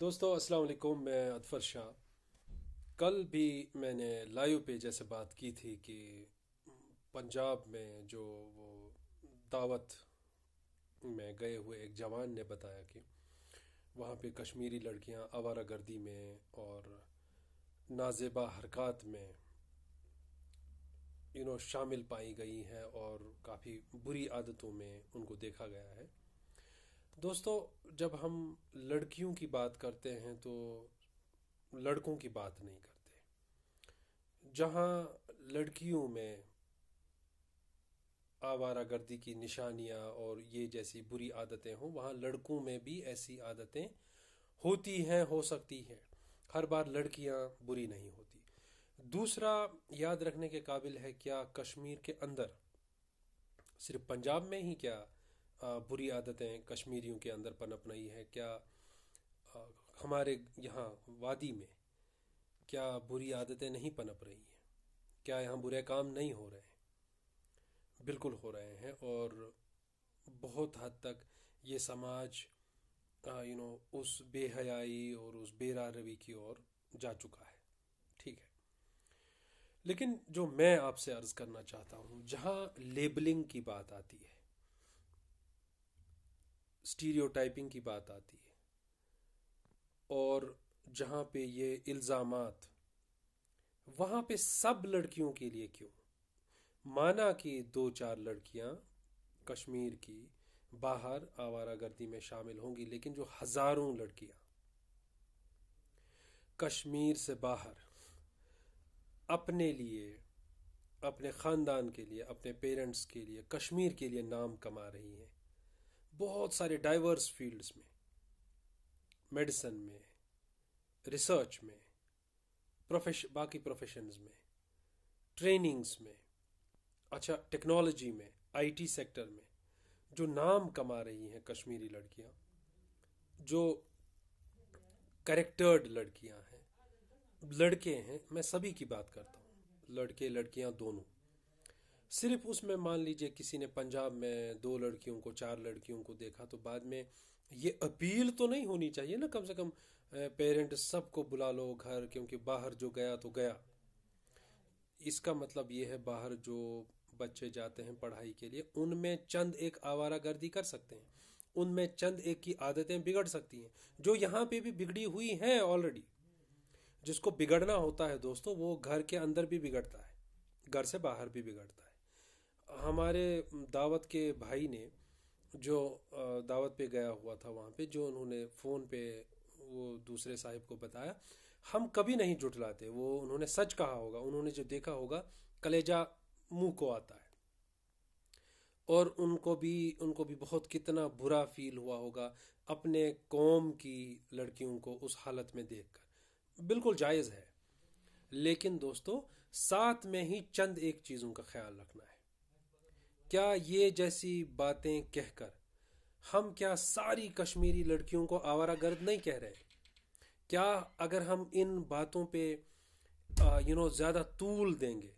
दोस्तों अस्सलाम वालेकुम मैं अदफ़र शाह कल भी मैंने लाइव पे जैसे बात की थी कि पंजाब में जो वो दावत में गए हुए एक जवान ने बताया कि वहाँ पे कश्मीरी लड़कियाँ आवारा गर्दी में और नाजेबा हरकत में यू नो शामिल पाई गई हैं और काफ़ी बुरी आदतों में उनको देखा गया है दोस्तों जब हम लड़कियों की बात करते हैं तो लड़कों की बात नहीं करते जहाँ लड़कियों में आवारा गर्दी की निशानियाँ और ये जैसी बुरी आदतें हों वहाँ लड़कों में भी ऐसी आदतें होती हैं हो सकती हैं हर बार लड़कियाँ बुरी नहीं होती दूसरा याद रखने के काबिल है क्या कश्मीर के अंदर सिर्फ पंजाब में ही क्या बुरी आदतें कश्मीरियों के अंदर पनप रही है क्या हमारे यहाँ वादी में क्या बुरी आदतें नहीं पनप रही हैं क्या यहाँ बुरे काम नहीं हो रहे हैं बिल्कुल हो रहे हैं और बहुत हद तक ये समाज यू नो उस बेहयाई और उस बेरा रवि की ओर जा चुका है ठीक है लेकिन जो मैं आपसे अर्ज करना चाहता हूँ जहाँ लेबलिंग की बात आती है स्टीरियोटाइपिंग की बात आती है और जहाँ पे ये इल्ज़ाम वहाँ पे सब लड़कियों के लिए क्यों माना कि दो चार लड़कियाँ कश्मीर की बाहर आवारा गर्दी में शामिल होंगी लेकिन जो हज़ारों लड़कियाँ कश्मीर से बाहर अपने लिए अपने ख़ानदान के लिए अपने पेरेंट्स के लिए कश्मीर के लिए नाम कमा रही हैं बहुत सारे डाइवर्स फील्ड्स में मेडिसन में रिसर्च में प्रोफेश बाकी प्रोफेशंस में ट्रेनिंग्स में अच्छा टेक्नोलॉजी में आईटी सेक्टर में जो नाम कमा रही हैं कश्मीरी लड़कियां जो करेक्टर्ड लड़कियां हैं लड़के हैं मैं सभी की बात करता हूँ लड़के लड़कियां दोनों सिर्फ उसमें मान लीजिए किसी ने पंजाब में दो लड़कियों को चार लड़कियों को देखा तो बाद में ये अपील तो नहीं होनी चाहिए ना कम से कम पेरेंट सबको बुला लो घर क्योंकि बाहर जो गया तो गया इसका मतलब ये है बाहर जो बच्चे जाते हैं पढ़ाई के लिए उनमें चंद एक आवारा गर्दी कर सकते हैं उनमें चंद एक की आदतें बिगड़ सकती हैं जो यहाँ पे भी बिगड़ी हुई हैं ऑलरेडी जिसको बिगड़ना होता है दोस्तों वो घर के अंदर भी बिगड़ता है घर से बाहर भी बिगड़ता है हमारे दावत के भाई ने जो दावत पे गया हुआ था वहाँ पे जो उन्होंने फ़ोन पे वो दूसरे साहिब को बताया हम कभी नहीं जुटलाते वो उन्होंने सच कहा होगा उन्होंने जो देखा होगा कलेजा मुंह को आता है और उनको भी उनको भी बहुत कितना बुरा फील हुआ होगा अपने कौम की लड़कियों को उस हालत में देखकर बिल्कुल जायज़ है लेकिन दोस्तों साथ में ही चंद एक चीज़ों का ख्याल रखना है क्या ये जैसी बातें कहकर हम क्या सारी कश्मीरी लड़कियों को आवारा गर्द नहीं कह रहे क्या अगर हम इन बातों पे यू नो ज़्यादा तूल देंगे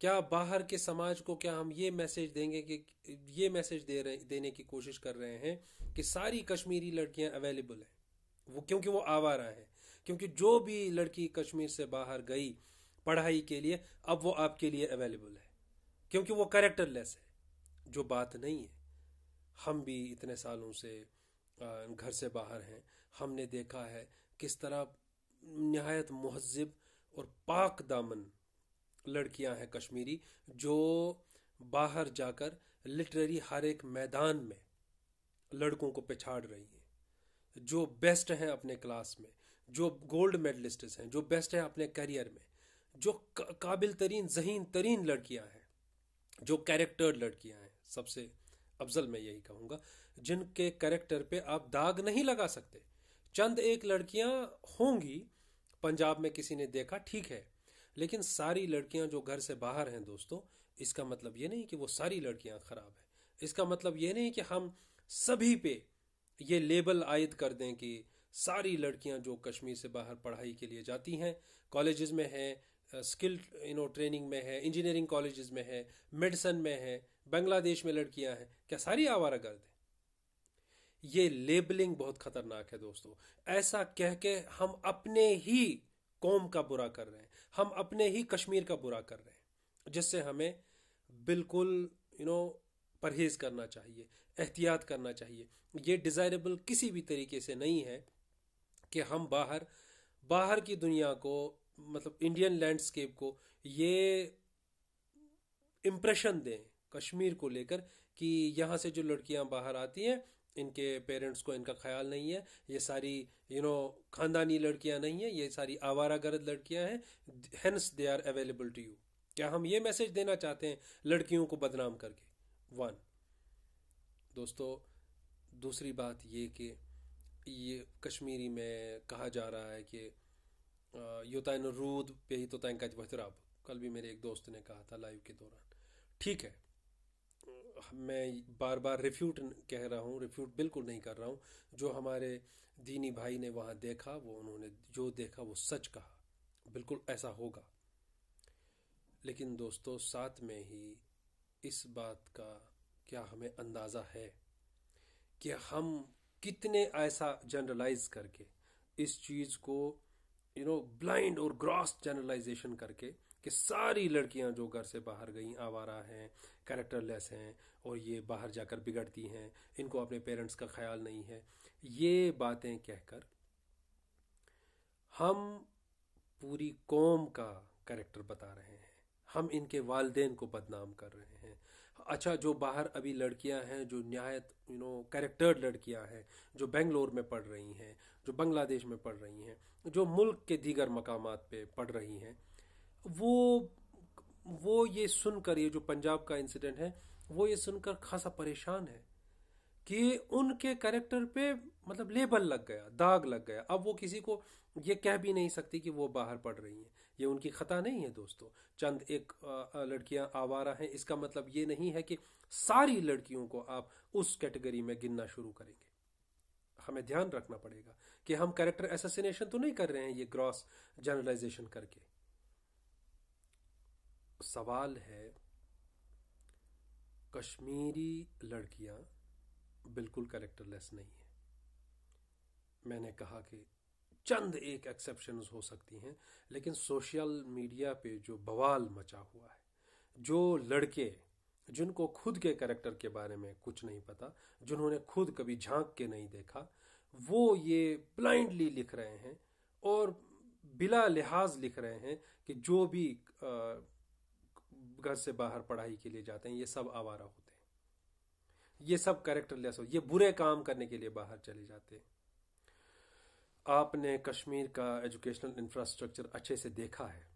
क्या बाहर के समाज को क्या हम ये मैसेज देंगे कि ये मैसेज दे रहे देने की कोशिश कर रहे हैं कि सारी कश्मीरी लड़कियां अवेलेबल हैं वो क्योंकि वो आवारा है क्योंकि जो भी लड़की कश्मीर से बाहर गई पढ़ाई के लिए अब वो आपके लिए अवेलेबल है क्योंकि वो करेक्टरलेस है जो बात नहीं है हम भी इतने सालों से घर से बाहर हैं हमने देखा है किस तरह नहायत महजब और पाक दामन लड़कियां हैं कश्मीरी जो बाहर जाकर लिटरेरी हर एक मैदान में लड़कों को पिछाड़ रही हैं जो बेस्ट हैं अपने क्लास में जो गोल्ड मेडलिस्ट हैं जो बेस्ट हैं अपने करियर में जो काबिल तरीन जहीन तरीन लड़कियां हैं जो कैरेक्टर्ड लड़कियां हैं सबसे अफजल मैं यही कहूँगा जिनके कैरेक्टर पे आप दाग नहीं लगा सकते चंद एक लड़कियाँ होंगी पंजाब में किसी ने देखा ठीक है लेकिन सारी लड़कियां जो घर से बाहर हैं दोस्तों इसका मतलब ये नहीं कि वो सारी लड़कियां खराब हैं इसका मतलब ये नहीं कि हम सभी पे ये लेबल आयद कर दें कि सारी लड़कियां जो कश्मीर से बाहर पढ़ाई के लिए जाती हैं कॉलेजेस में हैं स्किल यू नो ट्रेनिंग में है इंजीनियरिंग कॉलेजेस में है मेडिसन में है बांग्लादेश में लड़कियां हैं क्या सारी आवारा गर्द है ये लेबलिंग बहुत खतरनाक है दोस्तों ऐसा कह के हम अपने ही कौम का बुरा कर रहे हैं हम अपने ही कश्मीर का बुरा कर रहे हैं जिससे हमें बिल्कुल यू नो परहेज करना चाहिए एहतियात करना चाहिए ये डिज़ायरेबल किसी भी तरीके से नहीं है कि हम बाहर बाहर की दुनिया को मतलब इंडियन लैंडस्केप को ये इम्प्रेशन दें कश्मीर को लेकर कि यहाँ से जो लड़कियां बाहर आती हैं इनके पेरेंट्स को इनका ख्याल नहीं है ये सारी यू नो खानदानी लड़कियां नहीं है ये सारी आवारा गर्द लड़कियां हैं hence they are available to you क्या हम ये मैसेज देना चाहते हैं लड़कियों को बदनाम करके वन दोस्तों दूसरी बात ये कि ये कश्मीरी में कहा जा रहा है कि योतान रूद पे ही तो तैंका बहतराब कल भी मेरे एक दोस्त ने कहा था लाइव के दौरान ठीक है मैं बार बार रिफ्यूट कह रहा हूँ रिफ्यूट बिल्कुल नहीं कर रहा हूँ जो हमारे दीनी भाई ने वहाँ देखा वो उन्होंने जो देखा वो सच कहा बिल्कुल ऐसा होगा लेकिन दोस्तों साथ में ही इस बात का क्या हमें अंदाज़ा है कि हम कितने ऐसा जनरलाइज करके इस चीज़ को यू नो ब्लाइंड और ग्रॉस जनरलाइजेशन करके कि सारी लड़कियां जो घर से बाहर गई आवारा हैं कैरेक्टरलेस हैं और ये बाहर जाकर बिगड़ती हैं इनको अपने पेरेंट्स का ख्याल नहीं है ये बातें कहकर हम पूरी कौम का करेक्टर बता रहे हैं हम इनके वालदेन को बदनाम कर रहे हैं अच्छा जो बाहर अभी लड़कियां हैं जो नहायत यू नो करेक्टर्ड लड़कियां हैं जो बेंगलोर में पढ़ रही हैं जो बांग्लादेश में पढ़ रही हैं जो मुल्क के दीगर मकाम पे पढ़ रही हैं वो वो ये सुनकर ये जो पंजाब का इंसिडेंट है वो ये सुनकर खासा परेशान है कि उनके कैरेक्टर पे मतलब लेबल लग गया दाग लग गया अब वो किसी को ये कह भी नहीं सकती कि वो बाहर पड़ रही हैं ये उनकी खता नहीं है दोस्तों चंद एक लड़कियां आवारा हैं इसका मतलब ये नहीं है कि सारी लड़कियों को आप उस कैटेगरी में गिनना शुरू करेंगे हमें ध्यान रखना पड़ेगा कि हम कैरेक्टर एसेसिनेशन तो नहीं कर रहे हैं ये ग्रॉस जनरलाइजेशन करके सवाल है कश्मीरी लड़कियां बिल्कुल करेक्टरलेस नहीं है मैंने कहा कि चंद एक एक्सेप्शन हो सकती हैं लेकिन सोशल मीडिया पे जो बवाल मचा हुआ है जो लड़के जिनको खुद के करेक्टर के बारे में कुछ नहीं पता जिन्होंने खुद कभी झांक के नहीं देखा वो ये ब्लाइंडली लिख रहे हैं और बिला लिहाज लिख रहे हैं कि जो भी आ, घर से बाहर पढ़ाई के लिए जाते हैं ये सब आवारा होते हैं ये सब करेक्टरलेस हो ये बुरे काम करने के लिए बाहर चले जाते हैं आपने कश्मीर का एजुकेशनल इंफ्रास्ट्रक्चर अच्छे से देखा है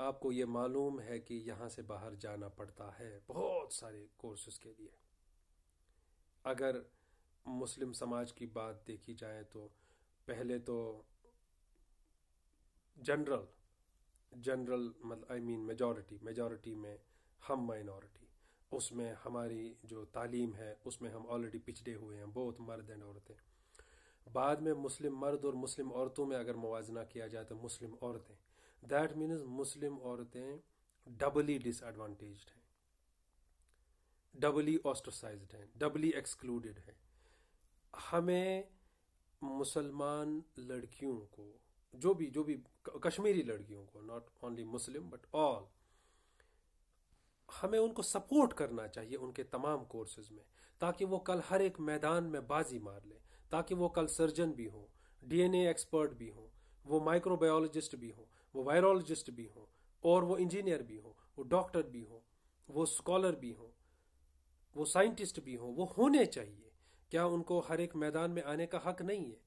आपको ये मालूम है कि यहाँ से बाहर जाना पड़ता है बहुत सारे कोर्सेज के लिए अगर मुस्लिम समाज की बात देखी जाए तो पहले तो जनरल जनरल मतलब आई मीन मेजॉरिटी मेजॉरिटी में हम माइनॉरिटी उसमें हमारी जो तालीम है उसमें हम ऑलरेडी पिछड़े हुए हैं बहुत मर्द एंड औरतें बाद में मुस्लिम मर्द और मुस्लिम औरतों में अगर मुवजना किया जाए तो मुस्लिम औरतें दैट मीन्स मुस्लिम औरतें डबली डिसएडवांटेज हैं डबली ऑस्ट्रोसाइज हैं डबली एक्सक्लूडेड हैं हमें मुसलमान लड़कियों को जो भी जो भी कश्मीरी लड़कियों को not only Muslim but all हमें उनको सपोर्ट करना चाहिए उनके तमाम कोर्सेज में ताकि वो कल हर एक मैदान में बाजी मार ले ताकि वो कल सर्जन भी हों डीएनए एक्सपर्ट भी हों वो माइक्रोबायोलॉजिस्ट भी हों वो वायरोलॉजिस्ट भी हों और वो इंजीनियर भी हों वो डॉक्टर भी हों वो स्कॉलर भी हों वो साइंटिस्ट भी हों वो होने चाहिए क्या उनको हर एक मैदान में आने का हक नहीं है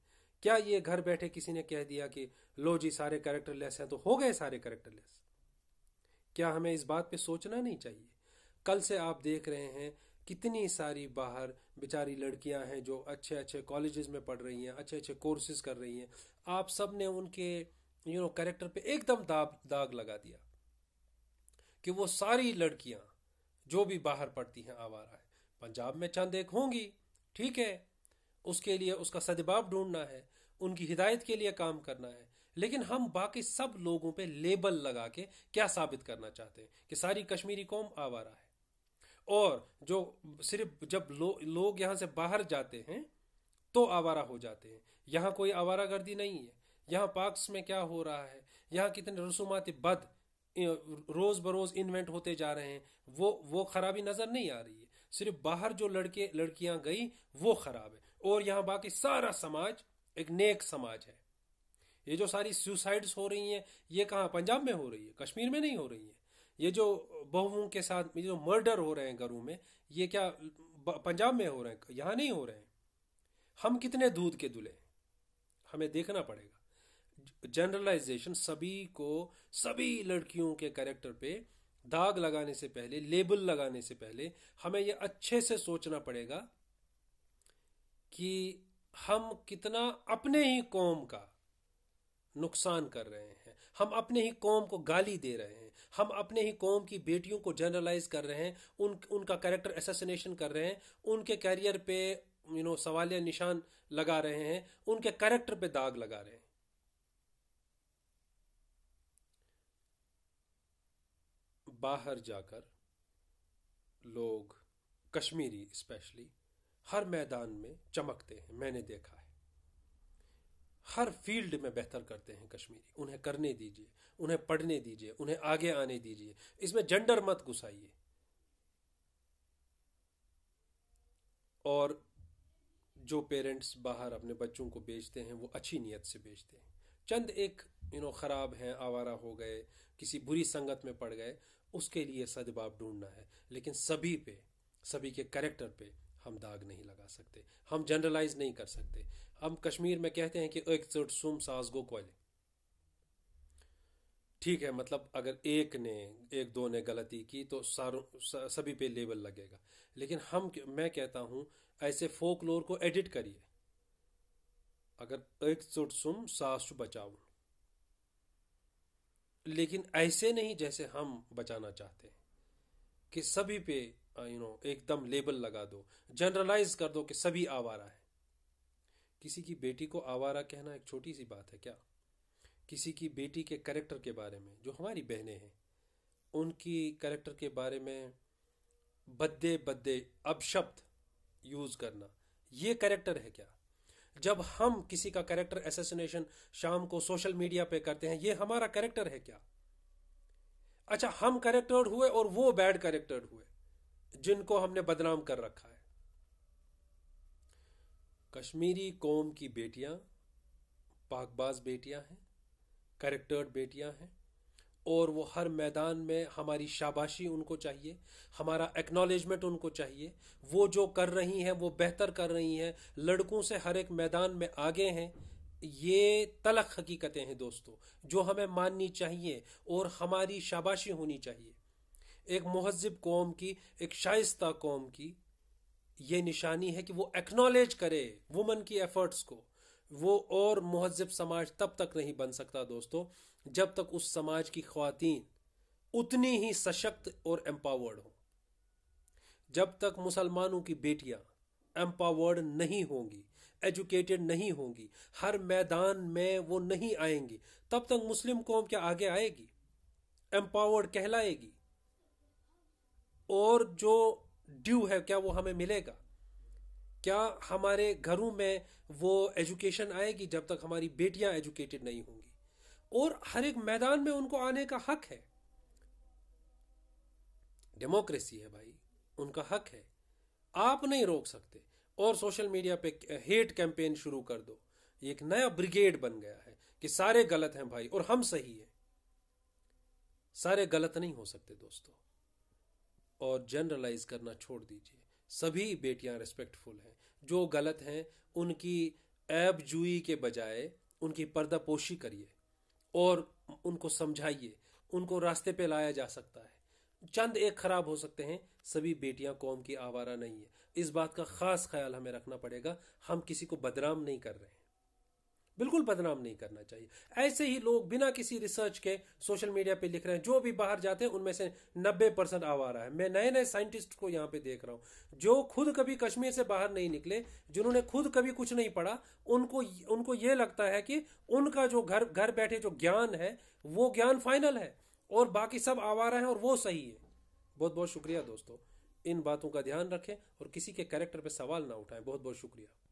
क्या ये घर बैठे किसी ने कह दिया कि लो जी सारे लेस हैं तो हो गए सारे लेस क्या हमें इस बात पे सोचना नहीं चाहिए कल से आप देख रहे हैं कितनी सारी बाहर बेचारी लड़कियां हैं जो अच्छे अच्छे कॉलेजेस में पढ़ रही हैं अच्छे अच्छे कोर्सेज कर रही हैं आप सब ने उनके यू नो कैरेक्टर पे एकदम दाग दाग लगा दिया कि वो सारी लड़कियां जो भी बाहर पढ़ती हैं आवारा है पंजाब में चंद एक होंगी ठीक है उसके लिए उसका सदबाब ढूंढना है उनकी हिदायत के लिए काम करना है लेकिन हम बाकी सब लोगों पे लेबल लगा के क्या साबित करना चाहते हैं कि सारी कश्मीरी कौम आवारा है और जो सिर्फ जब लो, लोग यहाँ से बाहर जाते हैं तो आवारा हो जाते हैं यहाँ कोई आवारा गर्दी नहीं है यहाँ पार्क्स में क्या हो रहा है यहाँ कितने रसूमाती बद रोज बरोज इन्वेंट होते जा रहे हैं वो वो खराबी नजर नहीं आ रही है सिर्फ बाहर जो लड़के लड़कियां गई वो खराब है और यहाँ बाकी सारा समाज एक नेक समाज है ये जो सारी सुसाइड्स हो रही हैं ये कहाँ पंजाब में हो रही है कश्मीर में नहीं हो रही है ये जो बहुओं के साथ ये जो मर्डर हो रहे हैं घरों में ये क्या पंजाब में हो रहे हैं यहाँ नहीं हो रहे हैं हम कितने दूध के दुले हमें देखना पड़ेगा जनरलाइजेशन सभी को सभी लड़कियों के कैरेक्टर पे दाग लगाने से पहले लेबल लगाने से पहले हमें यह अच्छे से सोचना पड़ेगा कि हम कितना अपने ही कौम का नुकसान कर रहे हैं हम अपने ही कौम को गाली दे रहे हैं हम अपने ही कौम की बेटियों को जनरलाइज कर रहे हैं उन उनका कैरेक्टर एसेसिनेशन कर रहे हैं उनके कैरियर पे यू नो सवालिया निशान लगा रहे हैं उनके कैरेक्टर पे दाग लगा रहे हैं बाहर जाकर लोग कश्मीरी स्पेशली हर मैदान में चमकते हैं मैंने देखा है हर फील्ड में बेहतर करते हैं कश्मीरी उन्हें करने दीजिए उन्हें पढ़ने दीजिए उन्हें आगे आने दीजिए इसमें जेंडर मत घुसाइए और जो पेरेंट्स बाहर अपने बच्चों को बेचते हैं वो अच्छी नीयत से बेचते हैं चंद एक यू नो ख़राब हैं आवारा हो गए किसी बुरी संगत में पड़ गए उसके लिए सदबाब ढूंढना है लेकिन सभी पे सभी के करेक्टर पे हम दाग नहीं लगा सकते हम जनरलाइज नहीं कर सकते हम कश्मीर में कहते हैं कि एक चुट सुम साज गो कोयले ठीक है मतलब अगर एक ने एक दो ने गलती की तो सारों सभी पे लेबल लगेगा लेकिन हम मैं कहता हूं ऐसे फोकलोर को एडिट करिए अगर एक चुट सुम सास बचाओ लेकिन ऐसे नहीं जैसे हम बचाना चाहते कि सभी पे यू नो एकदम लेबल लगा दो जनरलाइज कर दो कि सभी आवारा है किसी की बेटी को आवारा कहना एक छोटी सी बात है क्या किसी की बेटी के करेक्टर के बारे में जो हमारी बहनें हैं उनकी करेक्टर के बारे में बद्दे बद्दे अपशब्द यूज़ करना ये करेक्टर है क्या जब हम किसी का करेक्टर एसेसिनेशन शाम को सोशल मीडिया पे करते हैं ये हमारा करेक्टर है क्या अच्छा हम करेक्टर हुए और वो बैड करेक्टर हुए जिनको हमने बदनाम कर रखा है कश्मीरी कौम की बेटियां पाकबाज बेटियां हैं करेक्टर्ड बेटियां हैं और वो हर मैदान में हमारी शाबाशी उनको चाहिए हमारा एक्नॉलेजमेंट उनको चाहिए वो जो कर रही हैं वो बेहतर कर रही हैं लड़कों से हर एक मैदान में आगे हैं ये तलख हकीकतें हैं दोस्तों जो हमें माननी चाहिए और हमारी शाबाशी होनी चाहिए एक महजब कौम की एक शाइस्ता कौम की ये निशानी है कि वो एक्नॉलेज करे वुमन की एफर्ट्स को वो और महजब समाज तब तक नहीं बन सकता दोस्तों जब तक उस समाज की खातन उतनी ही सशक्त और एम्पावर्ड हो जब तक मुसलमानों की बेटियां एम्पावर्ड नहीं होंगी एजुकेटेड नहीं होंगी हर मैदान में वो नहीं आएंगी तब तक मुस्लिम कौम क्या आगे आएगी एम्पावर्ड कहलाएगी और जो ड्यू है क्या वो हमें मिलेगा क्या हमारे घरों में वो एजुकेशन आएगी जब तक हमारी बेटियां एजुकेटेड नहीं होंगी और हर एक मैदान में उनको आने का हक है डेमोक्रेसी है भाई उनका हक है आप नहीं रोक सकते और सोशल मीडिया पे हेट कैंपेन शुरू कर दो ये एक नया ब्रिगेड बन गया है कि सारे गलत हैं भाई और हम सही हैं सारे गलत नहीं हो सकते दोस्तों और जनरलाइज करना छोड़ दीजिए सभी बेटियां रिस्पेक्टफुल हैं जो गलत हैं उनकी ऐब जुई के बजाय उनकी पर्दापोशी करिए और उनको समझाइए उनको रास्ते पे लाया जा सकता है चंद एक खराब हो सकते हैं सभी बेटियां कौम की आवारा नहीं है इस बात का खास ख्याल हमें रखना पड़ेगा हम किसी को बदनाम नहीं कर रहे हैं बिल्कुल बदनाम नहीं करना चाहिए ऐसे ही लोग बिना किसी रिसर्च के सोशल मीडिया पे लिख रहे हैं जो भी बाहर जाते हैं उनमें से 90 परसेंट आवारा है मैं नए नए साइंटिस्ट को यहाँ पे देख रहा हूँ जो खुद कभी कश्मीर से बाहर नहीं निकले जिन्होंने खुद कभी कुछ नहीं पढ़ा उनको उनको ये लगता है कि उनका जो घर घर बैठे जो ज्ञान है वो ज्ञान फाइनल है और बाकी सब आवारा है और वो सही है बहुत बहुत शुक्रिया दोस्तों इन बातों का ध्यान रखें और किसी के कैरेक्टर पर सवाल ना उठाएं बहुत बहुत शुक्रिया